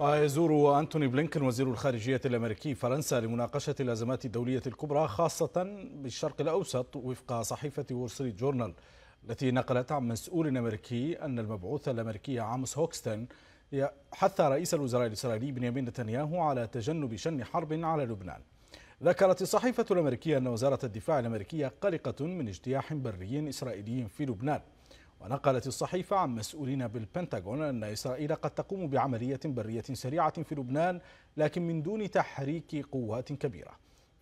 ويزور أنتوني بلينكن وزير الخارجية الأمريكي فرنسا لمناقشة الأزمات الدولية الكبرى خاصة بالشرق الأوسط وفق صحيفة وول ستريت جورنال التي نقلت عن مسؤول أمريكي أن المبعوث الأمريكي عاموس هوكستن حث رئيس الوزراء الإسرائيلي بنيامين نتنياهو على تجنب شن حرب على لبنان ذكرت الصحيفة الأمريكية أن وزارة الدفاع الأمريكية قلقة من اجتياح بري إسرائيلي في لبنان ونقلت الصحيفة عن مسؤولين بالبنتاغون أن إسرائيل قد تقوم بعملية برية سريعة في لبنان لكن من دون تحريك قوات كبيرة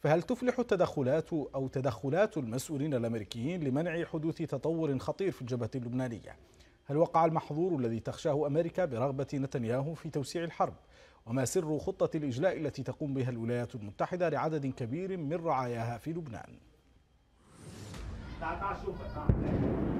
فهل تفلح التدخلات أو تدخلات المسؤولين الأمريكيين لمنع حدوث تطور خطير في الجبهة اللبنانية؟ هل وقع المحظور الذي تخشاه أمريكا برغبة نتنياهو في توسيع الحرب؟ وما سر خطة الإجلاء التي تقوم بها الولايات المتحدة لعدد كبير من رعاياها في لبنان؟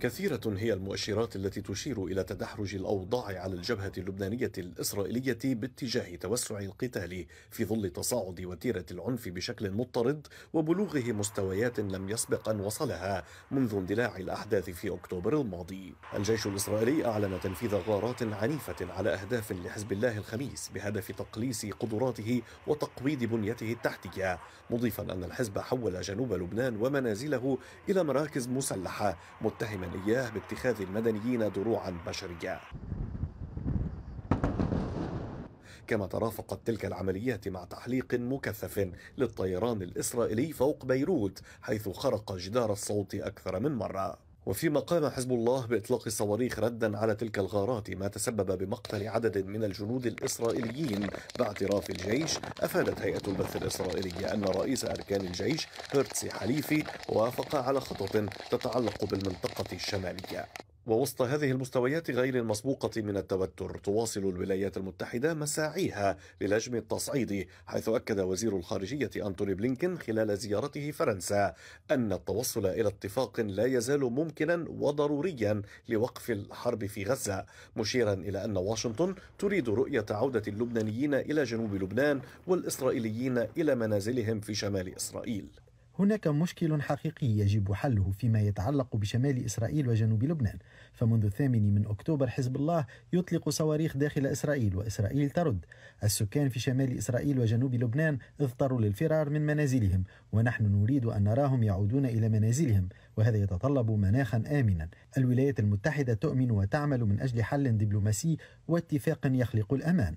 كثيرة هي المؤشرات التي تشير إلى تدحرج الأوضاع على الجبهة اللبنانية الإسرائيلية باتجاه توسع القتال في ظل تصاعد وتيرة العنف بشكل مضطرد وبلوغه مستويات لم يسبق أن وصلها منذ اندلاع الأحداث في أكتوبر الماضي الجيش الإسرائيلي أعلن تنفيذ غارات عنيفة على أهداف لحزب الله الخميس بهدف تقليص قدراته وتقويض بنيته التحتية مضيفا أن الحزب حول جنوب لبنان ومنازله إلى مراكز مراكز مسلحة متهما إياه باتخاذ المدنيين دروعا بشرية كما ترافقت تلك العمليات مع تحليق مكثف للطيران الإسرائيلي فوق بيروت حيث خرق جدار الصوت أكثر من مرة وفيما قام حزب الله بإطلاق الصواريخ ردا على تلك الغارات ما تسبب بمقتل عدد من الجنود الإسرائيليين باعتراف الجيش أفادت هيئة البث الإسرائيلية أن رئيس أركان الجيش هرتسي حليفي وافق على خطط تتعلق بالمنطقة الشمالية ووسط هذه المستويات غير المسبوقة من التوتر تواصل الولايات المتحدة مساعيها للجم التصعيد حيث أكد وزير الخارجية أنتوني بلينكن خلال زيارته فرنسا أن التوصل إلى اتفاق لا يزال ممكنا وضروريا لوقف الحرب في غزة مشيرا إلى أن واشنطن تريد رؤية عودة اللبنانيين إلى جنوب لبنان والإسرائيليين إلى منازلهم في شمال إسرائيل هناك مشكل حقيقي يجب حله فيما يتعلق بشمال إسرائيل وجنوب لبنان فمنذ الثامن من أكتوبر حزب الله يطلق صواريخ داخل إسرائيل وإسرائيل ترد السكان في شمال إسرائيل وجنوب لبنان اضطروا للفرار من منازلهم ونحن نريد أن نراهم يعودون إلى منازلهم وهذا يتطلب مناخا آمنا الولايات المتحدة تؤمن وتعمل من أجل حل دبلوماسي واتفاق يخلق الأمان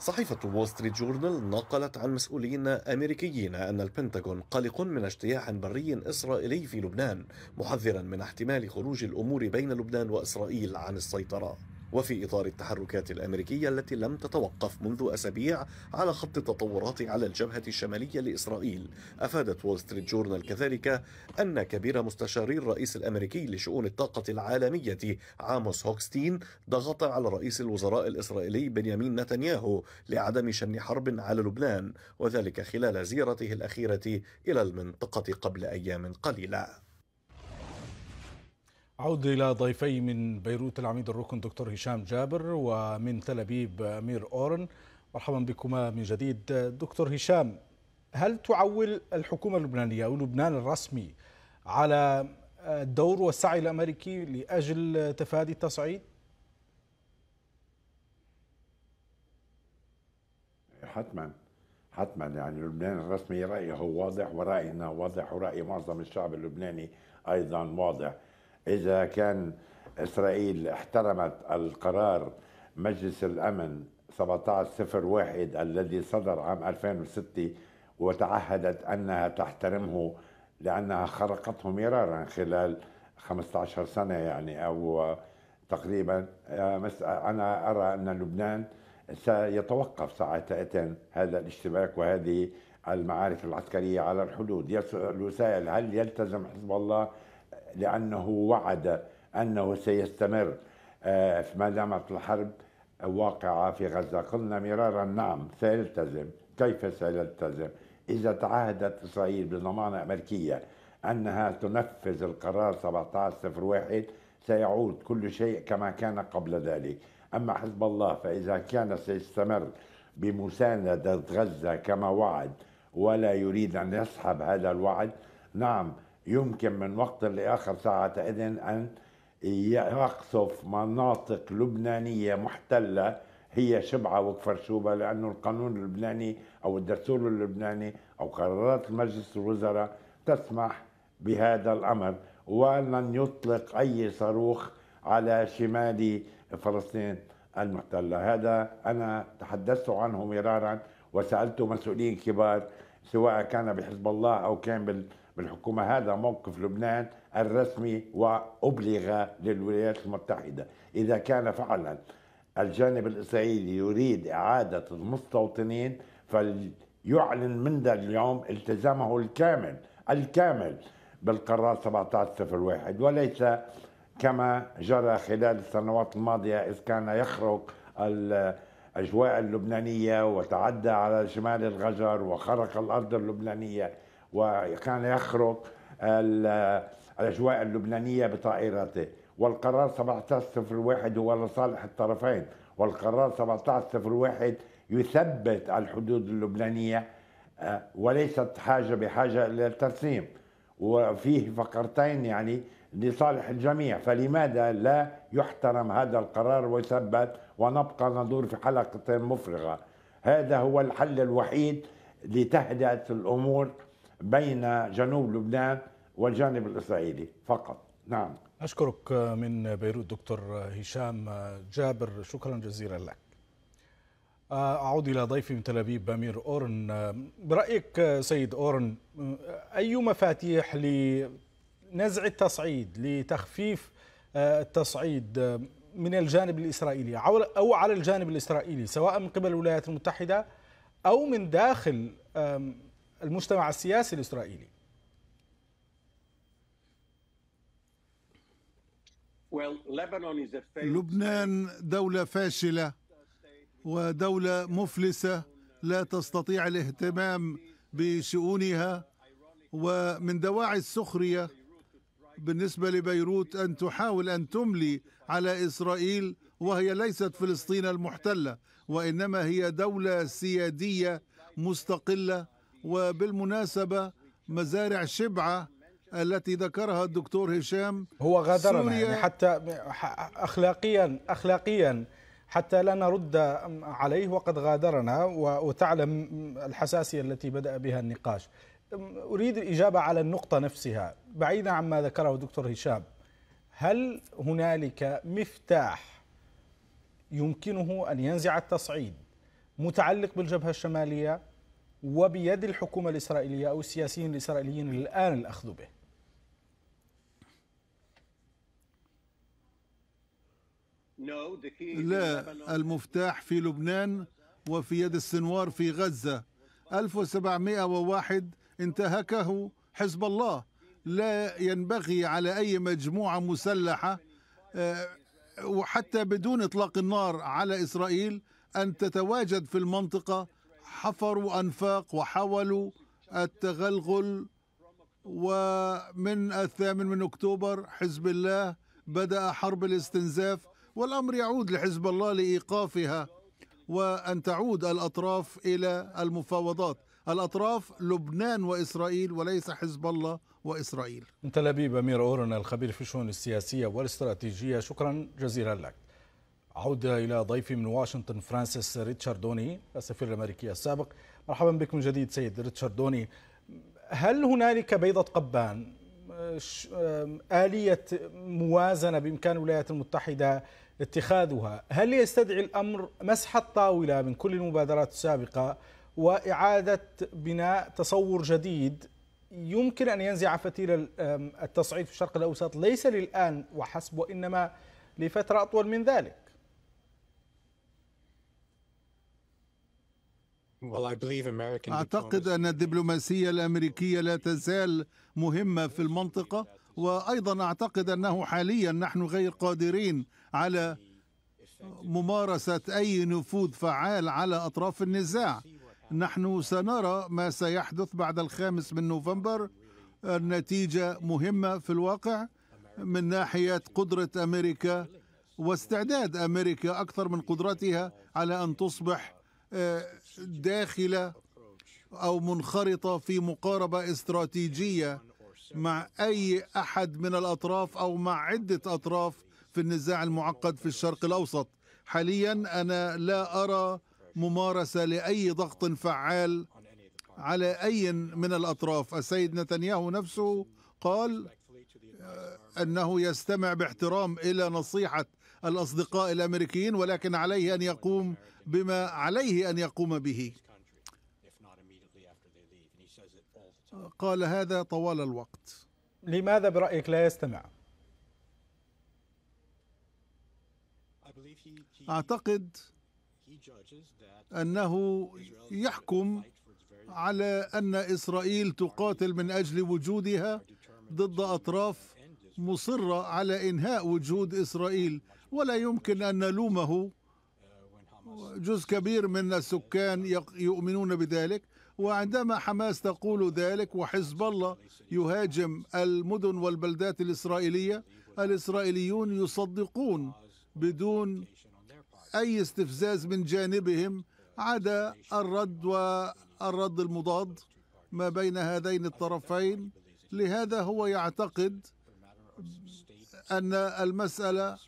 صحيفة وول ستريت جورنال نقلت عن مسؤولين أمريكيين أن البنتاغون قلق من اجتياح بري إسرائيلي في لبنان محذرا من احتمال خروج الأمور بين لبنان وإسرائيل عن السيطرة وفي إطار التحركات الأمريكية التي لم تتوقف منذ أسابيع على خط التطورات على الجبهة الشمالية لإسرائيل أفادت وول ستريت جورنال كذلك أن كبير مستشاري الرئيس الأمريكي لشؤون الطاقة العالمية عاموس هوكستين ضغط على رئيس الوزراء الإسرائيلي بنيامين نتنياهو لعدم شن حرب على لبنان وذلك خلال زيارته الأخيرة إلى المنطقة قبل أيام قليلة أعود إلى ضيفي من بيروت العميد الركن دكتور هشام جابر ومن تل أبيب أمير أورن مرحبا بكما من جديد دكتور هشام هل تعول الحكومة اللبنانية أو لبنان الرسمي على الدور والسعي الأمريكي لأجل تفادي التصعيد؟ حتما حتما يعني لبنان الرسمي رأيه واضح ورأينا واضح ورأي معظم الشعب اللبناني أيضا واضح إذا كان إسرائيل احترمت القرار مجلس الأمن 1701 الذي صدر عام 2006 وتعهدت أنها تحترمه لأنها خرقته مرارا خلال 15 سنة يعني أو تقريبا أنا أرى أن لبنان سيتوقف ساعتها هذا الاشتباك وهذه المعارك العسكرية على الحدود يسأل سائل هل يلتزم حزب الله لأنه وعد أنه سيستمر آه، ما دامت الحرب واقعة في غزة قلنا مرارا نعم سيلتزم كيف سيلتزم إذا تعهدت إسرائيل بضمانة أمريكية أنها تنفذ القرار 1701 سيعود كل شيء كما كان قبل ذلك أما حزب الله فإذا كان سيستمر بمساندة غزة كما وعد ولا يريد أن يسحب هذا الوعد نعم يمكن من وقت لآخر ساعة إذن أن يقصف مناطق لبنانية محتلة هي شبعة شوبة لأنه القانون اللبناني أو الدستور اللبناني أو قرارات مجلس الوزراء تسمح بهذا الأمر ولن يطلق أي صاروخ على شمال فلسطين المحتلة هذا أنا تحدثت عنه مرارا وسألت مسؤولين كبار سواء كان بحزب الله أو كان بال... من الحكومة هذا موقف لبنان الرسمي وأبلغ للولايات المتحدة إذا كان فعلا الجانب الإسرائيلي يريد إعادة المستوطنين فليعلن من ذا اليوم التزامه الكامل الكامل بالقرار 1701 وليس كما جرى خلال السنوات الماضية إذ كان يخرق الأجواء اللبنانية وتعدى على شمال الغجر وخرق الأرض اللبنانية وكان يخرق الأجواء اللبنانية بطائرته والقرار 1701 هو لصالح الطرفين والقرار 1701 يثبت الحدود اللبنانية آه، وليست حاجة بحاجة إلى الترسيم وفيه فقرتين يعني لصالح الجميع فلماذا لا يحترم هذا القرار ويثبت ونبقى ندور في حلقة مفرغة هذا هو الحل الوحيد لتهدئة الأمور بين جنوب لبنان والجانب الإسرائيلي فقط نعم أشكرك من بيروت دكتور هشام جابر شكرا جزيلا لك أعود إلى ضيفي من تل أبيب أمير أورن برأيك سيد أورن أي مفاتيح لنزع التصعيد لتخفيف التصعيد من الجانب الإسرائيلي أو على الجانب الإسرائيلي سواء من قبل الولايات المتحدة أو من داخل المجتمع السياسي الإسرائيلي لبنان دولة فاشلة ودولة مفلسة لا تستطيع الاهتمام بشؤونها ومن دواعي السخرية بالنسبة لبيروت أن تحاول أن تملي على إسرائيل وهي ليست فلسطين المحتلة وإنما هي دولة سيادية مستقلة وبالمناسبة مزارع شبعة التي ذكرها الدكتور هشام هو غادرنا يعني حتى أخلاقيا أخلاقيا حتى لا نرد عليه وقد غادرنا وتعلم الحساسية التي بدأ بها النقاش أريد الإجابة على النقطة نفسها بعيدا عما ذكره الدكتور هشام هل هنالك مفتاح يمكنه أن ينزع التصعيد متعلق بالجبهة الشمالية وبيد الحكومة الإسرائيلية أو السياسيين الإسرائيليين الآن الأخذ به لا المفتاح في لبنان وفي يد السنوار في غزة 1701 انتهكه حزب الله لا ينبغي على أي مجموعة مسلحة آه، وحتى بدون إطلاق النار على إسرائيل أن تتواجد في المنطقة حفروا أنفاق وحاولوا التغلغل ومن الثامن من أكتوبر حزب الله بدأ حرب الاستنزاف والأمر يعود لحزب الله لإيقافها وأن تعود الأطراف إلى المفاوضات الأطراف لبنان وإسرائيل وليس حزب الله وإسرائيل أنت لبيب أمير أورن الخبير في الشؤون السياسية والاستراتيجية شكرا جزيلا لك عودة إلى ضيفي من واشنطن فرانسيس ريتشاردوني السفير الأمريكي السابق مرحبا بك من جديد سيد ريتشاردوني هل هنالك بيضة قبان آلية موازنة بإمكان الولايات المتحدة اتخاذها هل يستدعي الأمر مسح الطاولة من كل المبادرات السابقة وإعادة بناء تصور جديد يمكن أن ينزع فتيل التصعيد في الشرق الأوسط ليس للآن وحسب وإنما لفترة أطول من ذلك اعتقد ان الدبلوماسيه الامريكيه لا تزال مهمه في المنطقه وايضا اعتقد انه حاليا نحن غير قادرين على ممارسه اي نفوذ فعال على اطراف النزاع نحن سنرى ما سيحدث بعد الخامس من نوفمبر النتيجه مهمه في الواقع من ناحيه قدره امريكا واستعداد امريكا اكثر من قدرتها على ان تصبح داخله أو منخرطة في مقاربة استراتيجية مع أي أحد من الأطراف أو مع عدة أطراف في النزاع المعقد في الشرق الأوسط حاليا أنا لا أرى ممارسة لأي ضغط فعال على أي من الأطراف السيد نتنياهو نفسه قال آه، أنه يستمع باحترام إلى نصيحة الأصدقاء الأمريكيين ولكن عليه أن يقوم بما عليه أن يقوم به قال هذا طوال الوقت لماذا برأيك لا يستمع؟ أعتقد أنه يحكم على أن إسرائيل تقاتل من أجل وجودها ضد أطراف مصرة على إنهاء وجود إسرائيل ولا يمكن أن نلومه جزء كبير من السكان يؤمنون بذلك وعندما حماس تقول ذلك وحزب الله يهاجم المدن والبلدات الإسرائيلية الإسرائيليون يصدقون بدون أي استفزاز من جانبهم عدا الرد والرد المضاد ما بين هذين الطرفين لهذا هو يعتقد أن المسألة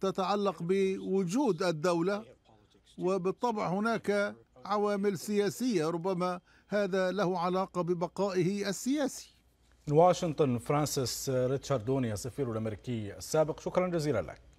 تتعلق بوجود الدولة وبالطبع هناك عوامل سياسية ربما هذا له علاقة ببقائه السياسي من واشنطن فرانسيس ريتشاردوني السفير الأمريكي السابق شكرا جزيلا لك